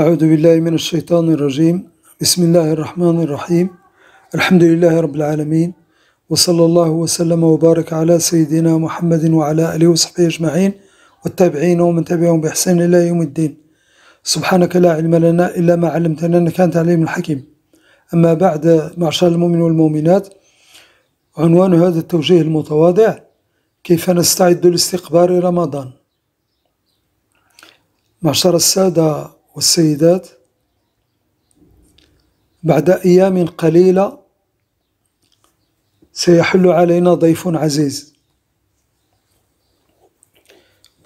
أعوذ بالله من الشيطان الرجيم بسم الله الرحمن الرحيم الحمد لله رب العالمين وصلى الله وسلم وبارك على سيدنا محمد وعلى آله وصحبه أجمعين والتابعين ومن تبعهم بإحسان إلى يوم الدين سبحانك لا علم لنا إلا ما علمتنا أنك أنت العليم الحكيم أما بعد معشر المؤمن والمؤمنات عنوان هذا التوجيه المتواضع كيف نستعد لاستقبال رمضان معشر السادة والسيدات بعد أيام قليلة سيحل علينا ضيف عزيز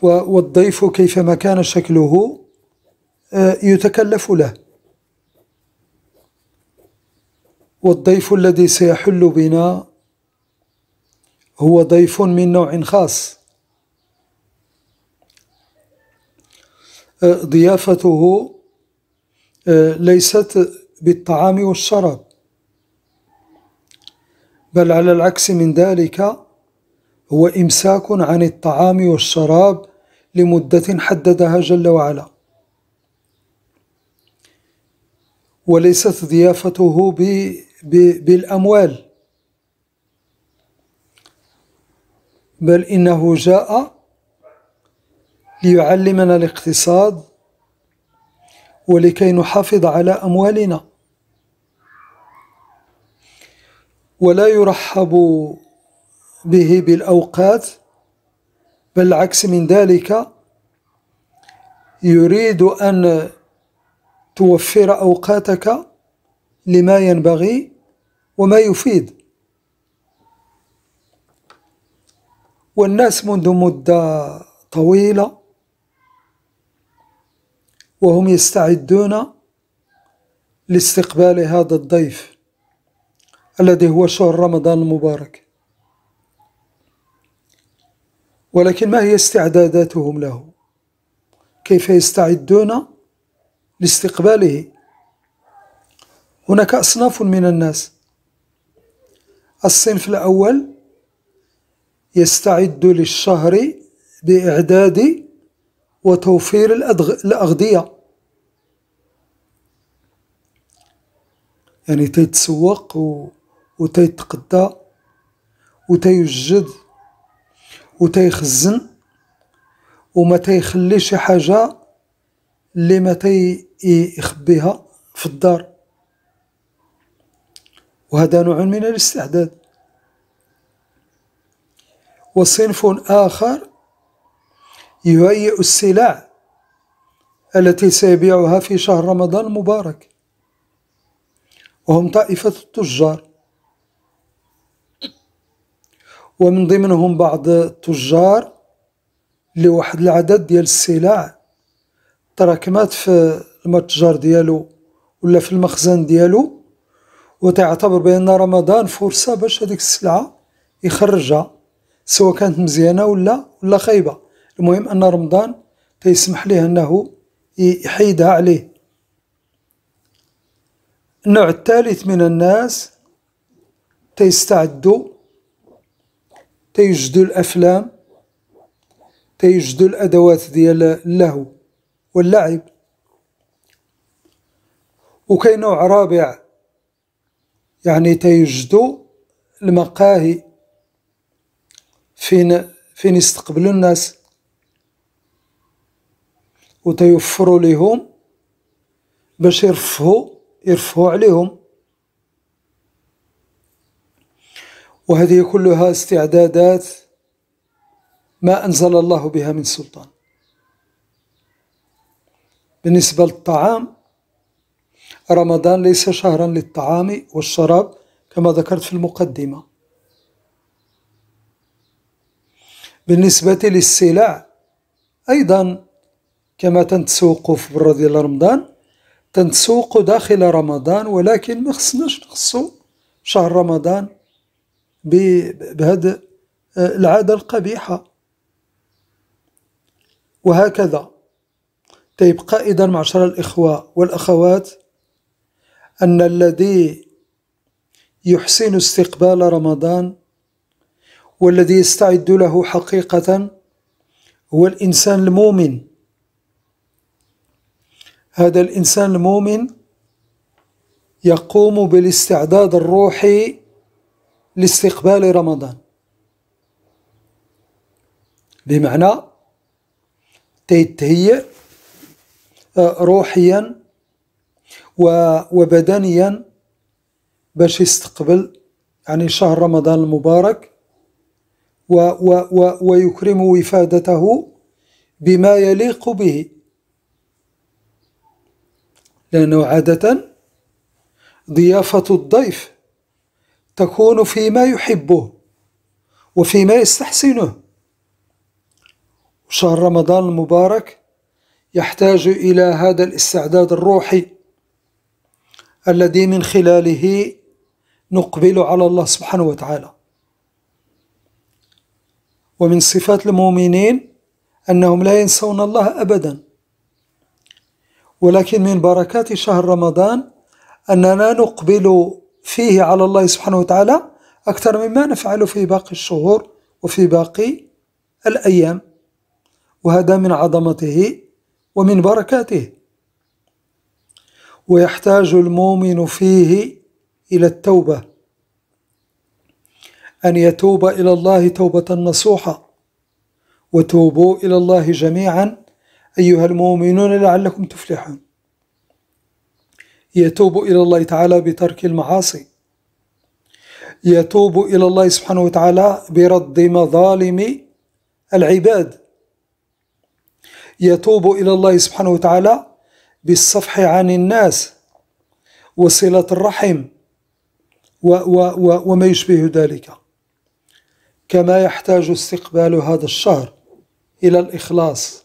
والضيف كيفما كان شكله آه، يتكلف له والضيف الذي سيحل بنا هو ضيف من نوع خاص أه، ضيافته أه، ليست بالطعام والشراب بل على العكس من ذلك هو إمساك عن الطعام والشراب لمدة حددها جل وعلا وليست ضيافته بالأموال بل إنه جاء ليعلمنا الاقتصاد ولكي نحافظ على أموالنا ولا يرحب به بالأوقات بل العكس من ذلك يريد أن توفر أوقاتك لما ينبغي وما يفيد والناس منذ مدة طويلة وهم يستعدون لاستقبال هذا الضيف الذي هو شهر رمضان المبارك ولكن ما هي استعداداتهم له كيف يستعدون لاستقباله هناك أصناف من الناس الصنف الأول يستعد للشهر بإعداد وتوفير الأغذية يعني تيتسوق و... وتيتقدى وتيوجد وتيخزن وما تيخلي شي حاجة اللي ما تيخبيها في الدار وهذا نوع من الاستعداد وصنف آخر يهيئ السلع التي سيبيعها في شهر رمضان المبارك وهم طائفة التجار ومن ضمنهم بعض التجار لواحد العدد ديال السلع تراكمات في المتجر ديالو ولا في المخزن ديالو وتعتبر بأن رمضان فرصة باش هذيك السلعة يخرجها سواء كانت مزيانة ولا ولا خايبة المهم أن رمضان تيسمح ليه أنه يحيدها عليه النوع الثالث من الناس تيستعدوا تيجدوا الأفلام تيجدوا الأدوات ديال اللهو واللعب وكاين نوع رابع يعني تيجدوا المقاهي فين فين يستقبلوا الناس وتيوفروا ليهم باش يرفهوا يرفهوا عليهم وهذه كلها استعدادات ما أنزل الله بها من سلطان بالنسبة للطعام رمضان ليس شهرا للطعام والشراب كما ذكرت في المقدمة بالنسبة للسلع أيضا كما تنتسوق في برا ديال رمضان تنتسوق داخل رمضان ولكن ما خصناش نخصو شهر رمضان بهذا آه، العادة القبيحة وهكذا تيبقى إذا معشر الإخوة والأخوات أن الذي يحسن استقبال رمضان والذي يستعد له حقيقة هو الإنسان المؤمن هذا الإنسان المؤمن يقوم بالاستعداد الروحي لاستقبال رمضان بمعنى تيتهيئ روحيا وبدنيا باش يستقبل يعني شهر رمضان المبارك و و و ويكرم وفادته بما يليق به لأنه عادة ضيافة الضيف تكون فيما يحبه وفيما يستحسنه شهر رمضان المبارك يحتاج إلى هذا الاستعداد الروحي الذي من خلاله نقبل على الله سبحانه وتعالى ومن صفات المؤمنين أنهم لا ينسون الله أبداً ولكن من بركات شهر رمضان أننا نقبل فيه على الله سبحانه وتعالى أكثر مما نفعل في باقي الشهور وفي باقي الأيام وهذا من عظمته ومن بركاته ويحتاج المؤمن فيه إلى التوبة أن يتوب إلى الله توبة نصوحة وتوبوا إلى الله جميعا أيها المؤمنون لعلكم تفلحون يتوب إلى الله تعالى بترك المعاصي يتوب إلى الله سبحانه وتعالى برد مظالم العباد يتوب إلى الله سبحانه وتعالى بالصفح عن الناس وصلة الرحم و و و وما يشبه ذلك كما يحتاج استقبال هذا الشهر إلى الإخلاص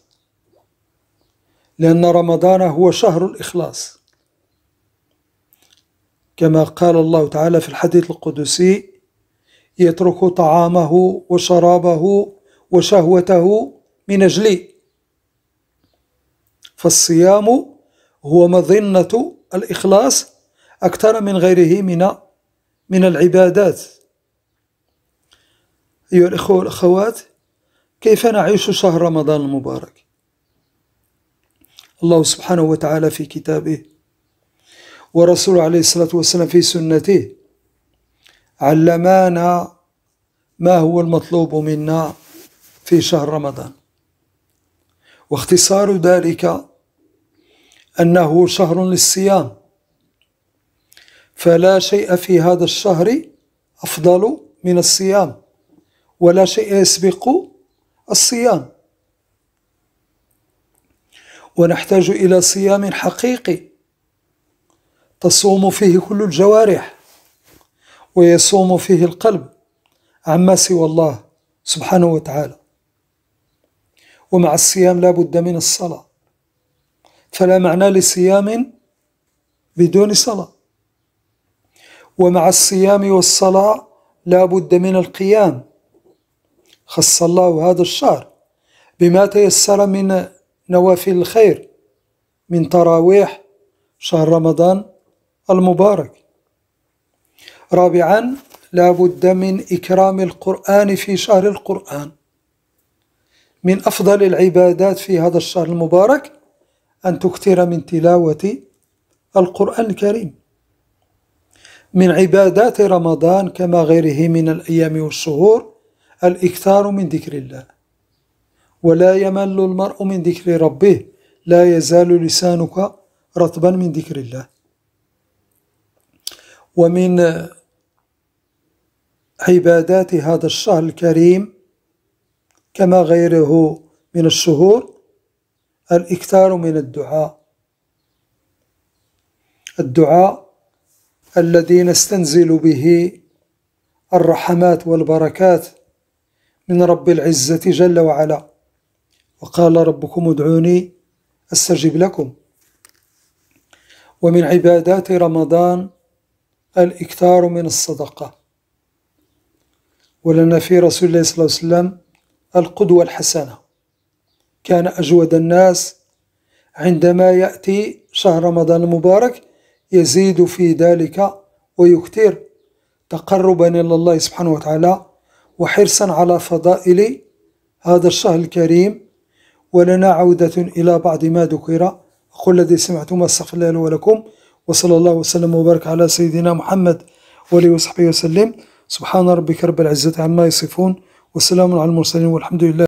لأن رمضان هو شهر الإخلاص كما قال الله تعالى في الحديث القدسي يترك طعامه وشرابه وشهوته من أجلي فالصيام هو مظنة الإخلاص أكثر من غيره من من العبادات أيها الإخوة والأخوات كيف نعيش شهر رمضان المبارك الله سبحانه وتعالى في كتابه ورسول عليه الصلاة والسلام في سنته علمانا ما هو المطلوب منا في شهر رمضان واختصار ذلك أنه شهر للصيام فلا شيء في هذا الشهر أفضل من الصيام ولا شيء يسبق الصيام ونحتاج الى صيام حقيقي تصوم فيه كل الجوارح ويصوم فيه القلب عما سوى الله سبحانه وتعالى ومع الصيام لا بد من الصلاة فلا معنى لصيام بدون صلاة ومع الصيام والصلاة لا بد من القيام خص الله هذا الشهر بما تيسر من نوافل الخير من تراويح شهر رمضان المبارك رابعا لا بد من إكرام القرآن في شهر القرآن من أفضل العبادات في هذا الشهر المبارك أن تكثر من تلاوة القرآن الكريم من عبادات رمضان كما غيره من الأيام والشهور الإكثار من ذكر الله ولا يمل المرء من ذكر ربه لا يزال لسانك رطبا من ذكر الله ومن عبادات هذا الشهر الكريم كما غيره من الشهور الاكثار من الدعاء الدعاء الذي نستنزل به الرحمات والبركات من رب العزه جل وعلا وقال ربكم ادعوني أستجب لكم ومن عبادات رمضان الإكثار من الصدقة ولنا في رسول الله صلى الله عليه وسلم القدوة الحسنة كان أجود الناس عندما يأتي شهر رمضان المبارك يزيد في ذلك ويكثر تقربا إلى الله سبحانه وتعالى وحرصا على فضائل هذا الشهر الكريم ولنا عودة إلى بعض ما ذكر أقول الذي سمعتم أستغفر الله لي ولكم وصلى الله وسلم وبارك على سيدنا محمد وآله وصحبه وسلم سبحان ربك رب العزة عما يصفون وسلام على المرسلين والحمد لله